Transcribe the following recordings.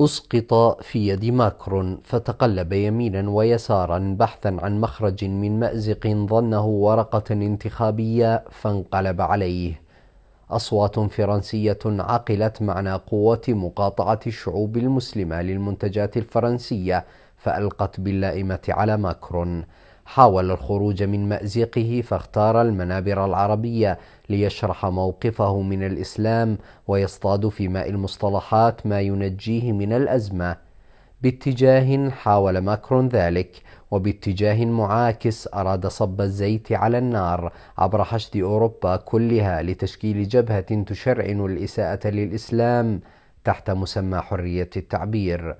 أسقط في يد ماكرون فتقلب يمينا ويسارا بحثا عن مخرج من مأزق ظنه ورقة انتخابية فانقلب عليه أصوات فرنسية عقلت معنى قوة مقاطعة الشعوب المسلمة للمنتجات الفرنسية فألقت باللائمة على ماكرون حاول الخروج من مأزقه فاختار المنابر العربية ليشرح موقفه من الإسلام ويصطاد في ماء المصطلحات ما ينجيه من الأزمة. باتجاه حاول ماكرون ذلك، وباتجاه معاكس أراد صب الزيت على النار عبر حشد أوروبا كلها لتشكيل جبهة تشرعن الإساءة للإسلام تحت مسمى حرية التعبير.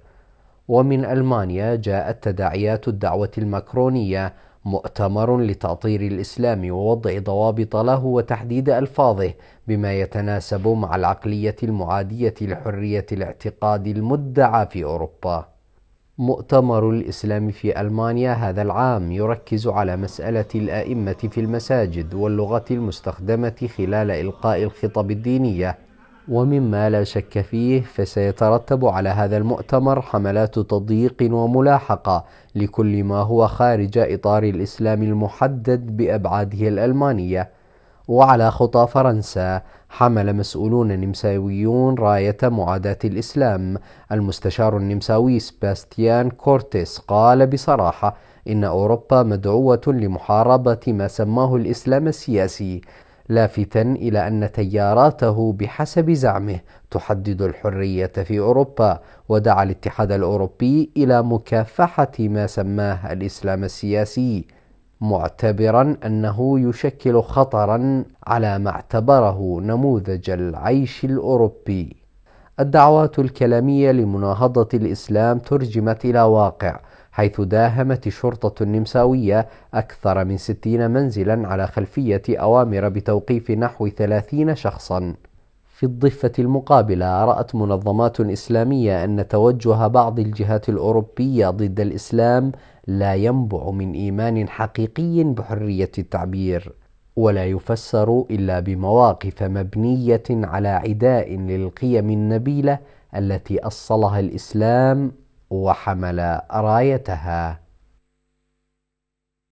ومن ألمانيا جاءت تداعيات الدعوة المكرونية مؤتمر لتأطير الإسلام ووضع ضوابط له وتحديد ألفاظه بما يتناسب مع العقلية المعادية لحرية الاعتقاد المدعى في أوروبا. مؤتمر الإسلام في ألمانيا هذا العام يركز على مسألة الأئمة في المساجد واللغة المستخدمة خلال إلقاء الخطب الدينية ومما لا شك فيه فسيترتب على هذا المؤتمر حملات تضييق وملاحقة لكل ما هو خارج إطار الإسلام المحدد بأبعاده الألمانية وعلى خطى فرنسا حمل مسؤولون نمساويون راية معاداة الإسلام المستشار النمساوي سباستيان كورتيس قال بصراحة إن أوروبا مدعوة لمحاربة ما سماه الإسلام السياسي لافتا إلى أن تياراته بحسب زعمه تحدد الحرية في أوروبا ودعا الاتحاد الأوروبي إلى مكافحة ما سماه الإسلام السياسي معتبرا أنه يشكل خطرا على ما اعتبره نموذج العيش الأوروبي الدعوات الكلامية لمناهضة الإسلام ترجمت إلى واقع حيث داهمت الشرطة النمساوية أكثر من ستين منزلا على خلفية أوامر بتوقيف نحو ثلاثين شخصا في الضفة المقابلة رأت منظمات إسلامية أن توجه بعض الجهات الأوروبية ضد الإسلام لا ينبع من إيمان حقيقي بحرية التعبير ولا يفسر إلا بمواقف مبنية على عداء للقيم النبيلة التي أصلها الإسلام وحمل رايتها